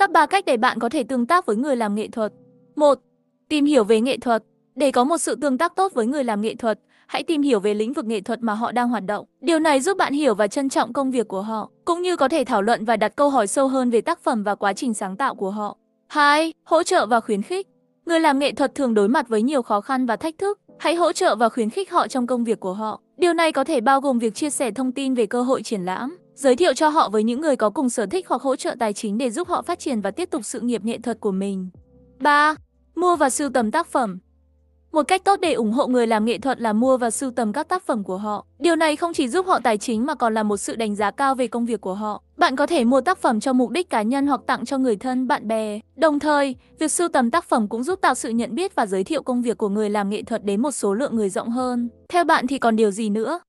Top 3 cách để bạn có thể tương tác với người làm nghệ thuật. 1. Tìm hiểu về nghệ thuật. Để có một sự tương tác tốt với người làm nghệ thuật, hãy tìm hiểu về lĩnh vực nghệ thuật mà họ đang hoạt động. Điều này giúp bạn hiểu và trân trọng công việc của họ, cũng như có thể thảo luận và đặt câu hỏi sâu hơn về tác phẩm và quá trình sáng tạo của họ. 2. Hỗ trợ và khuyến khích. Người làm nghệ thuật thường đối mặt với nhiều khó khăn và thách thức, hãy hỗ trợ và khuyến khích họ trong công việc của họ. Điều này có thể bao gồm việc chia sẻ thông tin về cơ hội triển lãm, giới thiệu cho họ với những người có cùng sở thích hoặc hỗ trợ tài chính để giúp họ phát triển và tiếp tục sự nghiệp nghệ thuật của mình. 3. Mua và sưu tầm tác phẩm một cách tốt để ủng hộ người làm nghệ thuật là mua và sưu tầm các tác phẩm của họ. Điều này không chỉ giúp họ tài chính mà còn là một sự đánh giá cao về công việc của họ. Bạn có thể mua tác phẩm cho mục đích cá nhân hoặc tặng cho người thân, bạn bè. Đồng thời, việc sưu tầm tác phẩm cũng giúp tạo sự nhận biết và giới thiệu công việc của người làm nghệ thuật đến một số lượng người rộng hơn. Theo bạn thì còn điều gì nữa?